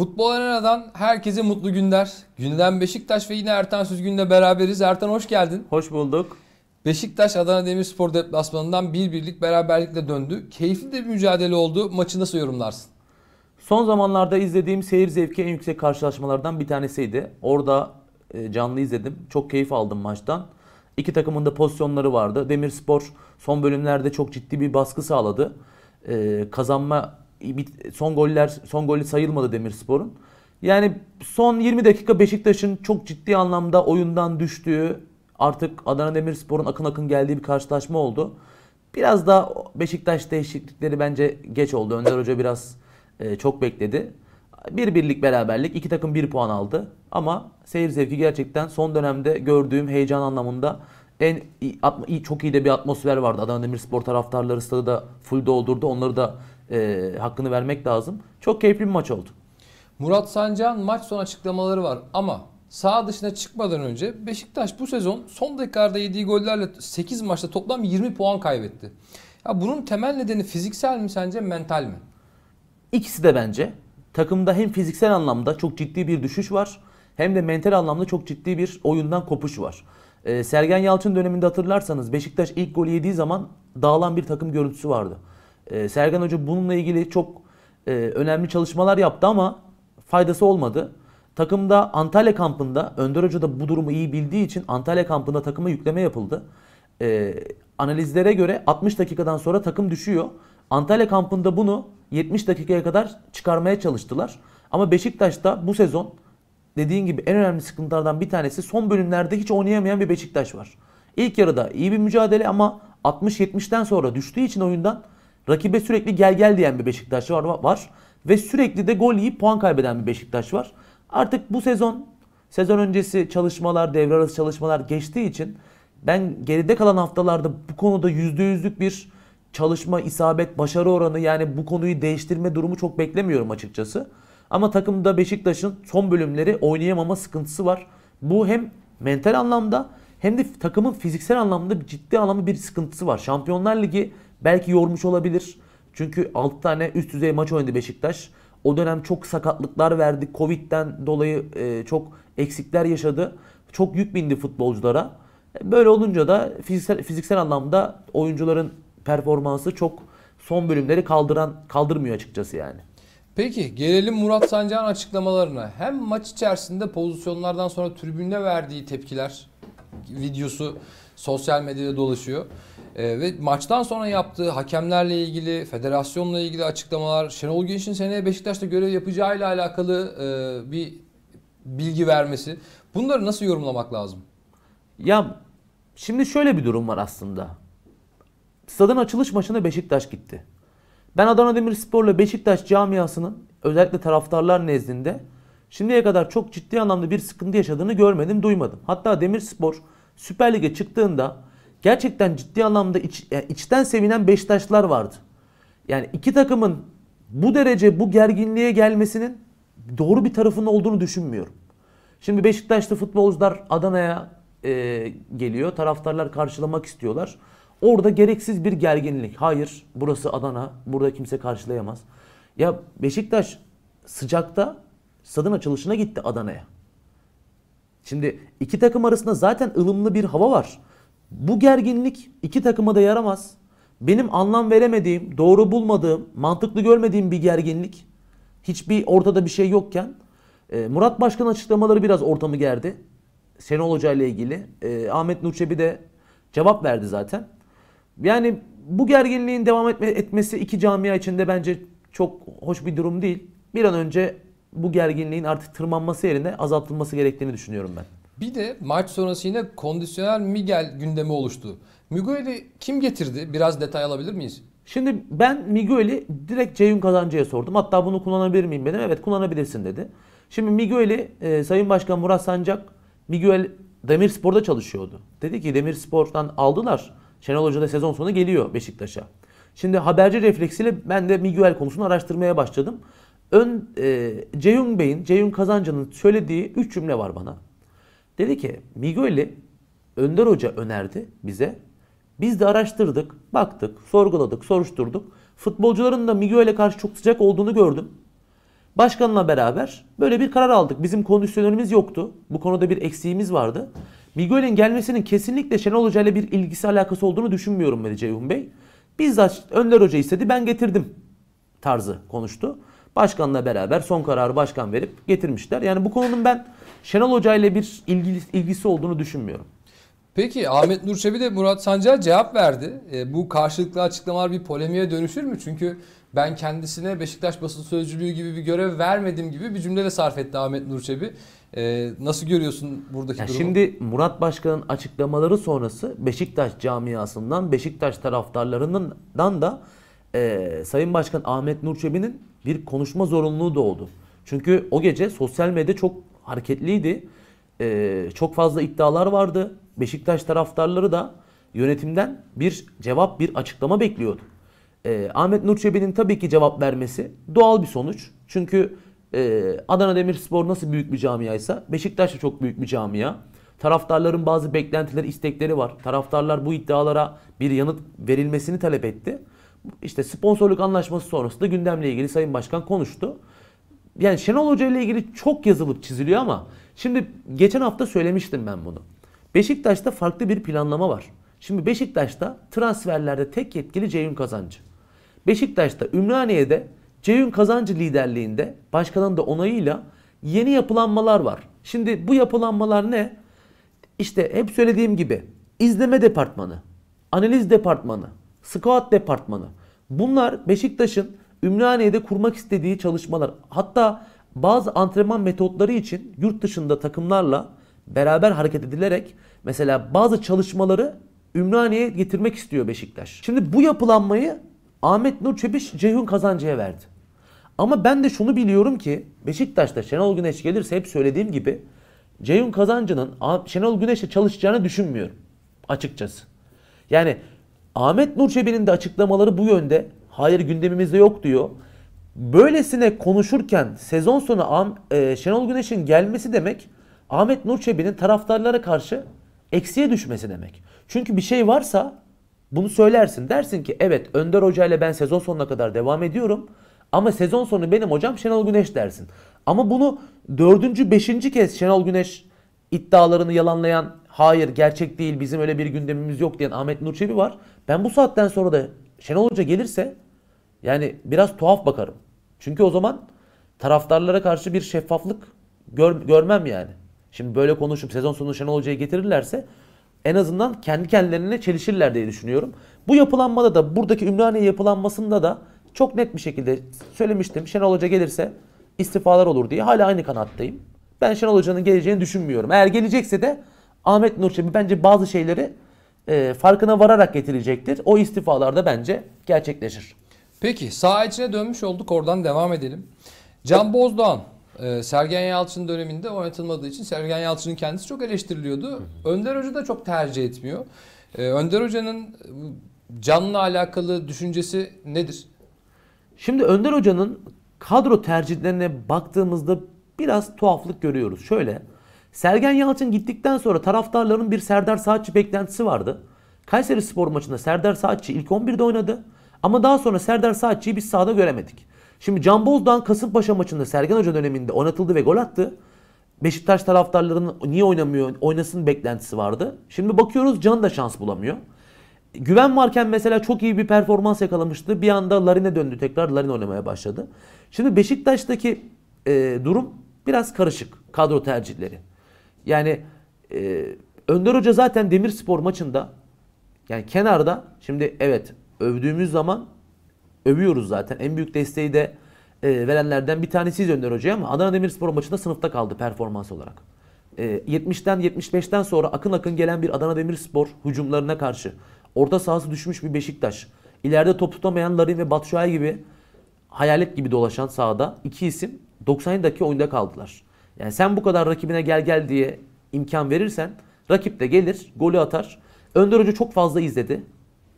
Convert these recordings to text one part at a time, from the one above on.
Futbol Arena'dan herkese mutlu günler. Gündem Beşiktaş ve yine Ertan Süzgün'le beraberiz. Ertan hoş geldin. Hoş bulduk. Beşiktaş Adana Demirspor deplasmanından bir birlik beraberlikle döndü. Keyifli de bir mücadele oldu. Maçı nasıl yorumlarsın? Son zamanlarda izlediğim seyir zevki en yüksek karşılaşmalardan bir tanesiydi. Orada e, canlı izledim. Çok keyif aldım maçtan. İki takımın da pozisyonları vardı. Demirspor son bölümlerde çok ciddi bir baskı sağladı. Ee, kazanma son goller son golü sayılmadı Demirspor'un. Yani son 20 dakika Beşiktaş'ın çok ciddi anlamda oyundan düştüğü, artık Adana Demirspor'un akın akın geldiği bir karşılaşma oldu. Biraz da Beşiktaş değişiklikleri bence geç oldu. Önder Hoca biraz e, çok bekledi. Bir birlik beraberlik, iki takım bir puan aldı. Ama seyir zevki gerçekten son dönemde gördüğüm heyecan anlamında en iyi, çok iyi de bir atmosfer vardı. Adana Demirspor taraftarları stadı da full doldurdu. Onları da e, hakkını vermek lazım. Çok keyifli bir maç oldu. Murat Sancan maç son açıklamaları var ama sağ dışına çıkmadan önce Beşiktaş bu sezon son dakikada yediği gollerle 8 maçta toplam 20 puan kaybetti. Ya bunun temel nedeni fiziksel mi sence mental mi? İkisi de bence. Takımda hem fiziksel anlamda çok ciddi bir düşüş var hem de mental anlamda çok ciddi bir oyundan kopuş var. Ee, Sergen Yalçın döneminde hatırlarsanız Beşiktaş ilk golü yediği zaman dağılan bir takım görüntüsü vardı. Ee, Sergen Hoca bununla ilgili çok e, önemli çalışmalar yaptı ama faydası olmadı. Takımda Antalya kampında Önder Hoca da bu durumu iyi bildiği için Antalya kampında takıma yükleme yapıldı. E, analizlere göre 60 dakikadan sonra takım düşüyor. Antalya kampında bunu 70 dakikaya kadar çıkarmaya çalıştılar. Ama Beşiktaş'ta bu sezon dediğin gibi en önemli sıkıntılardan bir tanesi son bölümlerde hiç oynayamayan bir Beşiktaş var. İlk yarıda iyi bir mücadele ama 60-70'ten sonra düştüğü için oyundan Rakibe sürekli gel gel diyen bir Beşiktaş var, var. Ve sürekli de gol yiyip puan kaybeden bir Beşiktaş var. Artık bu sezon, sezon öncesi çalışmalar, devre arası çalışmalar geçtiği için ben geride kalan haftalarda bu konuda %100'lük bir çalışma, isabet, başarı oranı yani bu konuyu değiştirme durumu çok beklemiyorum açıkçası. Ama takımda Beşiktaş'ın son bölümleri oynayamama sıkıntısı var. Bu hem mental anlamda hem de takımın fiziksel anlamda ciddi anlamda bir sıkıntısı var. Şampiyonlar Ligi Belki yormuş olabilir. Çünkü 6 tane üst düzey maç oynadı Beşiktaş. O dönem çok sakatlıklar verdi. Covid'den dolayı e, çok eksikler yaşadı. Çok yük bindi futbolculara. E, böyle olunca da fiziksel, fiziksel anlamda oyuncuların performansı çok son bölümleri kaldıran kaldırmıyor açıkçası yani. Peki gelelim Murat Sancak'ın açıklamalarına. Hem maç içerisinde pozisyonlardan sonra tribünde verdiği tepkiler videosu sosyal medyada dolaşıyor. E, ve maçtan sonra yaptığı hakemlerle ilgili, federasyonla ilgili açıklamalar, Şenol Güneş'in seneye Beşiktaş'ta görev yapacağı ile alakalı e, bir bilgi vermesi. Bunları nasıl yorumlamak lazım? Ya şimdi şöyle bir durum var aslında. Stadın açılış maçında Beşiktaş gitti. Ben Adana Demirspor'la Beşiktaş camiasının özellikle taraftarlar nezdinde şimdiye kadar çok ciddi anlamda bir sıkıntı yaşadığını görmedim, duymadım. Hatta Demirspor Süper Lig'e çıktığında gerçekten ciddi anlamda iç, yani e, içten sevinen Beşiktaşlar vardı. Yani iki takımın bu derece bu gerginliğe gelmesinin doğru bir tarafının olduğunu düşünmüyorum. Şimdi Beşiktaşlı futbolcular Adana'ya e, geliyor. Taraftarlar karşılamak istiyorlar. Orada gereksiz bir gerginlik. Hayır burası Adana. Burada kimse karşılayamaz. Ya Beşiktaş sıcakta stadın açılışına gitti Adana'ya. Şimdi iki takım arasında zaten ılımlı bir hava var. Bu gerginlik iki takıma da yaramaz. Benim anlam veremediğim, doğru bulmadığım, mantıklı görmediğim bir gerginlik. Hiçbir ortada bir şey yokken e, Murat Başkan açıklamaları biraz ortamı gerdi. Senol Hoca ile ilgili. E, Ahmet Nurçebi de cevap verdi zaten. Yani bu gerginliğin devam etmesi iki camia içinde bence çok hoş bir durum değil. Bir an önce bu gerginliğin artık tırmanması yerine azaltılması gerektiğini düşünüyorum ben. Bir de maç sonrası yine kondisyonel Miguel gündemi oluştu. Miguel'i kim getirdi? Biraz detay alabilir miyiz? Şimdi ben Miguel'i direkt Ceyhun Kazancı'ya sordum. Hatta bunu kullanabilir miyim dedim. Evet kullanabilirsin dedi. Şimdi Miguel'i e, Sayın Başkan Murat Sancak, Miguel Demirspor'da çalışıyordu. Dedi ki Demirspor'dan aldılar. Şenol Hoca da sezon sonu geliyor Beşiktaş'a. Şimdi haberci refleksiyle ben de Miguel konusunu araştırmaya başladım. Ön e, Ceyhun Bey'in, Ceyhun Kazancı'nın söylediği 3 cümle var bana. Dedi ki Miguel'i Önder Hoca önerdi bize. Biz de araştırdık, baktık, sorguladık, soruşturduk. Futbolcuların da Miguel'e karşı çok sıcak olduğunu gördüm. Başkanla beraber böyle bir karar aldık. Bizim kondisyonerimiz yoktu. Bu konuda bir eksiğimiz vardı. Miguel'in gelmesinin kesinlikle Şenol Hoca ile bir ilgisi alakası olduğunu düşünmüyorum dedi Ceyhun Bey. Bizzat Önder Hoca istedi ben getirdim tarzı konuştu. Başkanla beraber son kararı başkan verip getirmişler. Yani bu konunun ben Şenol Hoca ile bir ilgili, ilgisi olduğunu düşünmüyorum. Peki Ahmet Nurçebi de Murat Sancar cevap verdi. E, bu karşılıklı açıklamalar bir polemiğe dönüşür mü? Çünkü ben kendisine Beşiktaş basın sözcülüğü gibi bir görev vermedim gibi bir cümle de sarf etti Ahmet Nurçebi. E, nasıl görüyorsun buradaki yani durumu? Şimdi Murat Başkan'ın açıklamaları sonrası Beşiktaş camiasından, Beşiktaş taraftarlarından da e, Sayın Başkan Ahmet Nurçebi'nin bir konuşma zorunluluğu doğdu. Çünkü o gece sosyal medya çok hareketliydi. Ee, çok fazla iddialar vardı. Beşiktaş taraftarları da yönetimden bir cevap, bir açıklama bekliyordu. Ee, Ahmet Nur Çebi'nin tabii ki cevap vermesi doğal bir sonuç. Çünkü e, Adana Demirspor nasıl büyük bir camiaysa Beşiktaş da çok büyük bir camia. Taraftarların bazı beklentileri, istekleri var. Taraftarlar bu iddialara bir yanıt verilmesini talep etti. İşte sponsorluk anlaşması sonrasında gündemle ilgili Sayın Başkan konuştu yani Şenol Hoca ile ilgili çok yazılıp çiziliyor ama şimdi geçen hafta söylemiştim ben bunu. Beşiktaş'ta farklı bir planlama var. Şimdi Beşiktaş'ta transferlerde tek yetkili Ceyhun Kazancı. Beşiktaş'ta Ümraniye'de Ceyhun Kazancı liderliğinde başkanın da onayıyla yeni yapılanmalar var. Şimdi bu yapılanmalar ne? İşte hep söylediğim gibi izleme departmanı, analiz departmanı, scout departmanı. Bunlar Beşiktaş'ın Ümraniye'de kurmak istediği çalışmalar hatta bazı antrenman metotları için yurt dışında takımlarla beraber hareket edilerek mesela bazı çalışmaları Ümraniye'ye getirmek istiyor Beşiktaş. Şimdi bu yapılanmayı Ahmet Nur Çebiş Ceyhun Kazancı'ya verdi. Ama ben de şunu biliyorum ki Beşiktaş'ta Şenol Güneş gelirse hep söylediğim gibi Ceyhun Kazancı'nın Şenol Güneş'le çalışacağını düşünmüyorum açıkçası. Yani Ahmet Nur Çebi'nin de açıklamaları bu yönde Hayır gündemimizde yok diyor. Böylesine konuşurken sezon sonu e, Şenol Güneş'in gelmesi demek Ahmet Nur Çebi'nin taraftarlara karşı eksiye düşmesi demek. Çünkü bir şey varsa bunu söylersin. Dersin ki evet Önder Hoca ile ben sezon sonuna kadar devam ediyorum. Ama sezon sonu benim hocam Şenol Güneş dersin. Ama bunu dördüncü, beşinci kez Şenol Güneş iddialarını yalanlayan hayır gerçek değil bizim öyle bir gündemimiz yok diyen Ahmet Nurçevi var. Ben bu saatten sonra da Şenol Hoca gelirse yani biraz tuhaf bakarım. Çünkü o zaman taraftarlara karşı bir şeffaflık gör, görmem yani. Şimdi böyle konuşup sezon sonu Şenol Hoca'ya getirirlerse en azından kendi kendilerine çelişirler diye düşünüyorum. Bu yapılanmada da buradaki Ümraniye yapılanmasında da çok net bir şekilde söylemiştim. Şenol Hoca gelirse istifalar olur diye. Hala aynı kanattayım. Ben Şenol Hoca'nın geleceğini düşünmüyorum. Eğer gelecekse de Ahmet Nur Çebi bence bazı şeyleri e, farkına vararak getirecektir. O istifalarda bence gerçekleşir. Peki saha içine dönmüş olduk oradan devam edelim. Can Bozdoğan e, Sergen Yalçın döneminde oynatılmadığı için Sergen Yalçın'ın kendisi çok eleştiriliyordu. Önder Hoca da çok tercih etmiyor. E, Önder Hoca'nın e, canla alakalı düşüncesi nedir? Şimdi Önder Hoca'nın kadro tercihlerine baktığımızda biraz tuhaflık görüyoruz. Şöyle, Sergen Yalçın gittikten sonra taraftarların bir Serdar Saatçi beklentisi vardı. Kayseri Spor maçında Serdar Saatçi ilk 11'de oynadı. Ama daha sonra Serdar Saatçı'yı biz sahada göremedik. Şimdi Can Bozdoğan Kasımpaşa maçında Sergen Hoca döneminde oynatıldı ve gol attı. Beşiktaş taraftarlarının niye oynamıyor, oynasın beklentisi vardı. Şimdi bakıyoruz Can da şans bulamıyor. Güven varken mesela çok iyi bir performans yakalamıştı. Bir anda Larin'e döndü tekrar. Larin oynamaya başladı. Şimdi Beşiktaş'taki e, durum biraz karışık. Kadro tercihleri. Yani e, Önder Hoca zaten Demirspor maçında yani kenarda şimdi evet övdüğümüz zaman övüyoruz zaten. En büyük desteği de e, verenlerden bir tanesiyiz Önder Hoca'ya ama Adana Demirspor maçında sınıfta kaldı performans olarak. E, 70'ten 75'ten sonra akın akın gelen bir Adana Demirspor hücumlarına karşı orta sahası düşmüş bir Beşiktaş. İleride top tutamayan Larin ve Batshuayi gibi hayalet gibi dolaşan sahada iki isim 90 dakika oyunda kaldılar. Yani sen bu kadar rakibine gel gel diye imkan verirsen rakip de gelir, golü atar. Önder Hoca çok fazla izledi.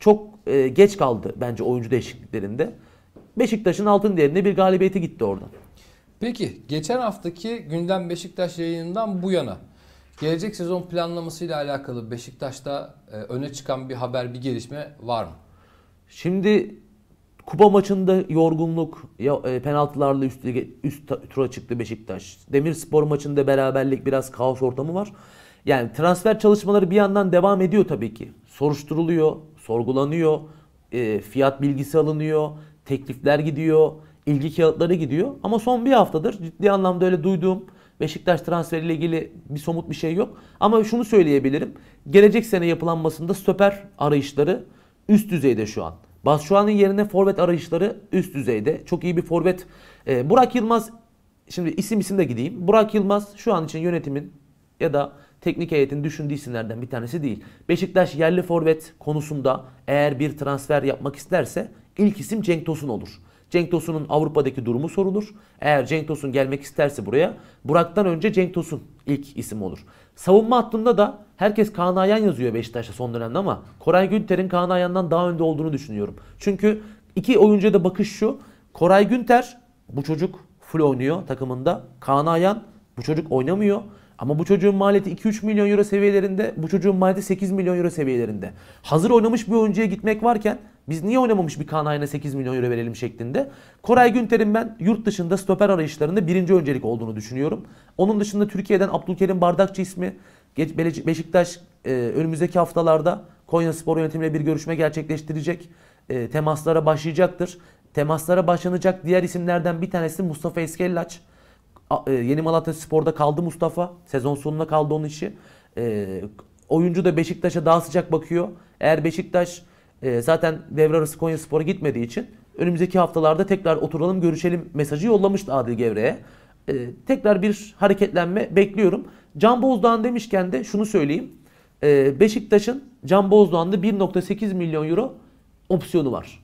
Çok e, geç kaldı bence oyuncu değişikliklerinde. Beşiktaş'ın altın değerinde bir galibiyeti gitti oradan. Peki geçen haftaki gündem Beşiktaş yayınından bu yana gelecek sezon planlamasıyla alakalı Beşiktaş'ta e, öne çıkan bir haber, bir gelişme var mı? Şimdi Kupa maçında yorgunluk, ya e, penaltılarla üst, üst tura çıktı Beşiktaş. Demirspor maçında beraberlik biraz kaos ortamı var. Yani transfer çalışmaları bir yandan devam ediyor tabii ki. Soruşturuluyor, sorgulanıyor, e, fiyat bilgisi alınıyor, teklifler gidiyor, ilgi kağıtları gidiyor. Ama son bir haftadır ciddi anlamda öyle duyduğum Beşiktaş transferiyle ilgili bir somut bir şey yok. Ama şunu söyleyebilirim. Gelecek sene yapılanmasında stoper arayışları üst düzeyde şu an. şu anın yerine forvet arayışları üst düzeyde. Çok iyi bir forvet. Ee, Burak Yılmaz, şimdi isim isim de gideyim. Burak Yılmaz şu an için yönetimin ya da teknik heyetin düşündüğü isimlerden bir tanesi değil. Beşiktaş yerli forvet konusunda eğer bir transfer yapmak isterse ilk isim Cenk Tosun olur. Cenk Tosun'un Avrupa'daki durumu sorulur. Eğer Cenk Tosun gelmek isterse buraya Burak'tan önce Cenk Tosun ilk isim olur. Savunma hattında da herkes Kaan Ayan yazıyor Beşiktaş'ta son dönemde ama Koray Günter'in Kaan Ayan'dan daha önde olduğunu düşünüyorum. Çünkü iki oyuncuya da bakış şu. Koray Günter bu çocuk full oynuyor takımında. Kaan Ayan bu çocuk oynamıyor. Ama bu çocuğun maliyeti 2-3 milyon euro seviyelerinde, bu çocuğun maliyeti 8 milyon euro seviyelerinde. Hazır oynamış bir oyuncuya gitmek varken biz niye oynamamış bir Kaan Ayna 8 milyon euro verelim şeklinde. Koray Günter'in ben yurt dışında stoper arayışlarında birinci öncelik olduğunu düşünüyorum. Onun dışında Türkiye'den Abdülkerim Bardakçı ismi Beşiktaş e, önümüzdeki haftalarda Konya Spor yönetimiyle bir görüşme gerçekleştirecek. E, temaslara başlayacaktır. Temaslara başlanacak diğer isimlerden bir tanesi Mustafa Eskellaç. E, Yeni Malatya Spor'da kaldı Mustafa. Sezon sonuna kaldı onun işi. E, oyuncu da Beşiktaş'a daha sıcak bakıyor. Eğer Beşiktaş e, zaten devre arası Konya Spor'a gitmediği için önümüzdeki haftalarda tekrar oturalım görüşelim mesajı yollamıştı Adil Gevre'ye. E, tekrar bir hareketlenme bekliyorum. Can Bozdoğan demişken de şunu söyleyeyim. E, Beşiktaş'ın Can Bozdoğan'da 1.8 milyon euro opsiyonu var.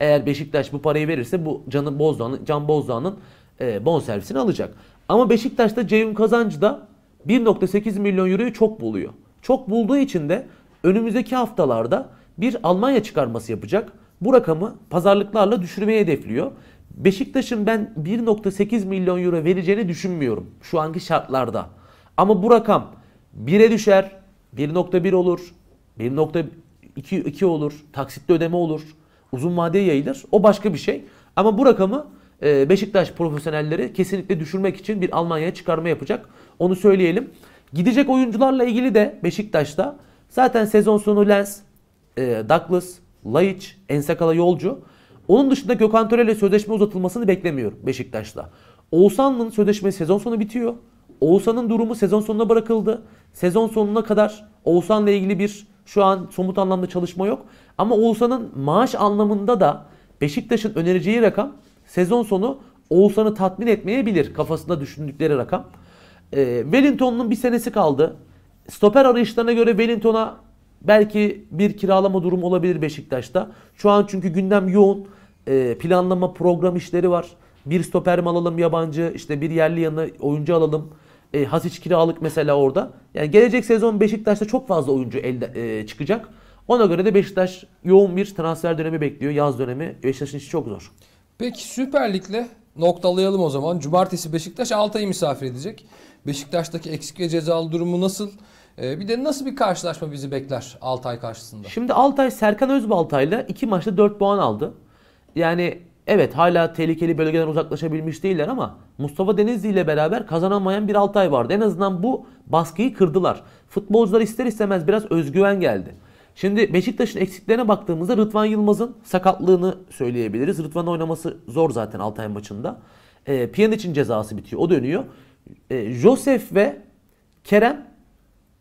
Eğer Beşiktaş bu parayı verirse bu Can Bozdoğan'ın Can Bozdoğan'ın e, bonservisini alacak. Ama Beşiktaş'ta Ceyhun Kazancı da 1.8 milyon euroyu çok buluyor. Çok bulduğu için de önümüzdeki haftalarda bir Almanya çıkarması yapacak. Bu rakamı pazarlıklarla düşürmeye hedefliyor. Beşiktaş'ın ben 1.8 milyon euro vereceğini düşünmüyorum şu anki şartlarda. Ama bu rakam 1'e düşer, 1.1 olur, 1.2 olur, taksitli ödeme olur, uzun vadeye yayılır. O başka bir şey. Ama bu rakamı ee, Beşiktaş profesyonelleri kesinlikle düşürmek için bir Almanya'ya çıkarma yapacak. Onu söyleyelim. Gidecek oyuncularla ilgili de Beşiktaş'ta zaten sezon sonu Lens, e, Douglas, Laiç, Ensakal'a Yolcu. Onun dışında Gökhan Töre ile sözleşme uzatılmasını beklemiyorum Beşiktaş'ta. Oğuzhan'ın sözleşmesi sezon sonu bitiyor. Oğuzhan'ın durumu sezon sonuna bırakıldı. Sezon sonuna kadar Oğuzhan'la ilgili bir şu an somut anlamda çalışma yok. Ama Oğuzhan'ın maaş anlamında da Beşiktaş'ın önereceği rakam sezon sonu Oğuzhan'ı tatmin etmeyebilir kafasında düşündükleri rakam. E, Wellington'un bir senesi kaldı. Stoper arayışlarına göre Wellington'a belki bir kiralama durumu olabilir Beşiktaş'ta. Şu an çünkü gündem yoğun. E, planlama, program işleri var. Bir stoper mi alalım yabancı, işte bir yerli yanı oyuncu alalım. E, ee, Hasiç kiralık mesela orada. Yani gelecek sezon Beşiktaş'ta çok fazla oyuncu elde, e, çıkacak. Ona göre de Beşiktaş yoğun bir transfer dönemi bekliyor. Yaz dönemi Beşiktaş'ın işi çok zor. Peki Süper Lig'le noktalayalım o zaman. Cumartesi Beşiktaş Altay'ı misafir edecek. Beşiktaş'taki eksik ve cezalı durumu nasıl? Ee, bir de nasıl bir karşılaşma bizi bekler Altay karşısında? Şimdi Altay Serkan Özbaltay'la iki maçta 4 puan aldı. Yani evet hala tehlikeli bölgeden uzaklaşabilmiş değiller ama Mustafa Denizli ile beraber kazanamayan bir Altay vardı. En azından bu baskıyı kırdılar. Futbolcular ister istemez biraz özgüven geldi. Şimdi Beşiktaş'ın eksiklerine baktığımızda Rıdvan Yılmaz'ın sakatlığını söyleyebiliriz. Rıdvan oynaması zor zaten Altay maçında. E, ee, için cezası bitiyor. O dönüyor. E, Josef ve Kerem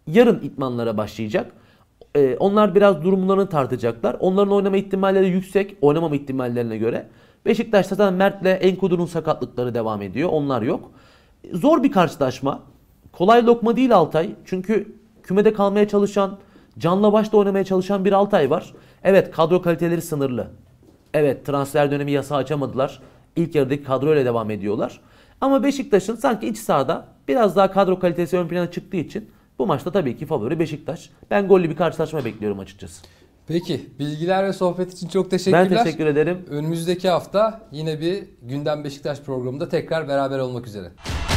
yarın itmanlara başlayacak. E, onlar biraz durumlarını tartacaklar. Onların oynama ihtimalleri yüksek. Oynamama ihtimallerine göre. Beşiktaş'ta zaten Mert'le Enkudu'nun sakatlıkları devam ediyor. Onlar yok. Zor bir karşılaşma. Kolay lokma değil Altay. Çünkü kümede kalmaya çalışan Canla başla oynamaya çalışan bir Altay var. Evet kadro kaliteleri sınırlı. Evet transfer dönemi yasa açamadılar. İlk yarıdaki ile devam ediyorlar. Ama Beşiktaş'ın sanki iç sahada biraz daha kadro kalitesi ön plana çıktığı için bu maçta tabii ki favori Beşiktaş. Ben gollü bir karşılaşma bekliyorum açıkçası. Peki bilgiler ve sohbet için çok teşekkürler. Ben teşekkür ederim. Önümüzdeki hafta yine bir Gündem Beşiktaş programında tekrar beraber olmak üzere.